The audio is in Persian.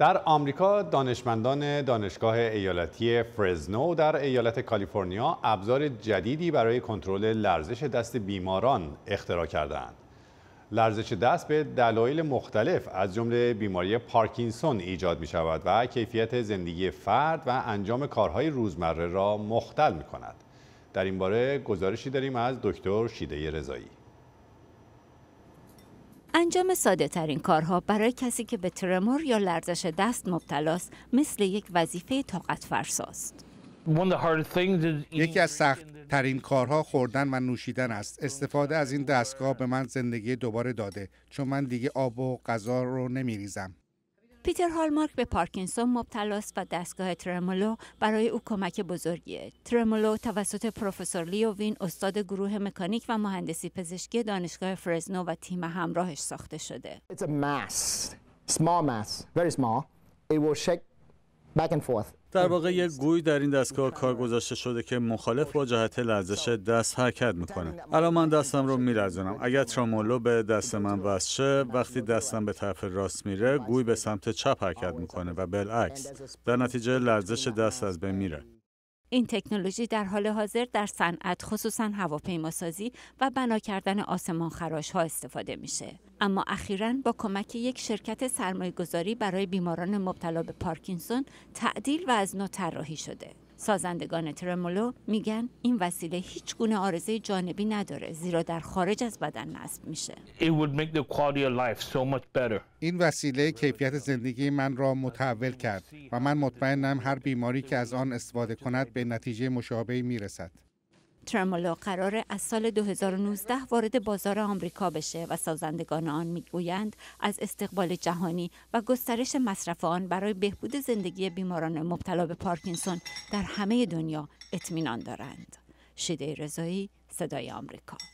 در آمریکا دانشمندان دانشگاه ایالتی فرزنو در ایالت کالیفرنیا ابزار جدیدی برای کنترل لرزش دست بیماران اختراع کردند. لرزش دست به دلایل مختلف از جمله بیماری پارکینسون ایجاد می شود و کیفیت زندگی فرد و انجام کارهای روزمره را مختل می کند. در این باره گزارشی داریم از دکتر شیده رضایی. انجام ساده ترین کارها برای کسی که به ترمور یا لرزش دست مبتلاست مثل یک وظیفه طاقت فرساست. یکی از سخت ترین کارها خوردن و نوشیدن است. استفاده از این دستگاه به من زندگی دوباره داده چون من دیگه آب و غذا رو نمیریزم. پیتر هالمارک به پارکینسون مبتلاست و دستگاه ترمولو برای او کمک بزرگیه. ترمولو توسط پروفسور لیووین استاد گروه مکانیک و مهندسی پزشکی دانشگاه فرزنو و تیم همراهش ساخته شده. It's a mass. Small در واقع یک گوی در این دستگاه کار گذاشته شده که مخالف با جهت لرزش دست حرکت میکنه الان من دستم رو میلرزونم اگر ترامولو به دست من وست شه وقتی دستم به طرف راست میره گوی به سمت چپ حرکت میکنه و بالعکس در نتیجه لرزش دست از بین میره این تکنولوژی در حال حاضر در صنعت خصوصا هواپیماسازی و بنا کردن آسمان خراش ها استفاده میشه اما اخیرا با کمک یک شرکت گذاری برای بیماران مبتلا به پارکینسون تعدیل و از نو طراحی شده سازندگان ترمولو میگن این وسیله هیچ گونه آرزه جانبی نداره زیرا در خارج از بدن نصب میشه این وسیله کیفیت زندگی من را متحول کرد و من مطمئنم هر بیماری که از آن استفاده کند به نتیجه مشابهی میرسد ترمولو قرار از سال 2019 وارد بازار آمریکا بشه و سازندگان آن میگویند از استقبال جهانی و گسترش مصرف آن برای بهبود زندگی بیماران مبتلا به پارکینسون در همه دنیا اطمینان دارند. شیده رضایی صدای آمریکا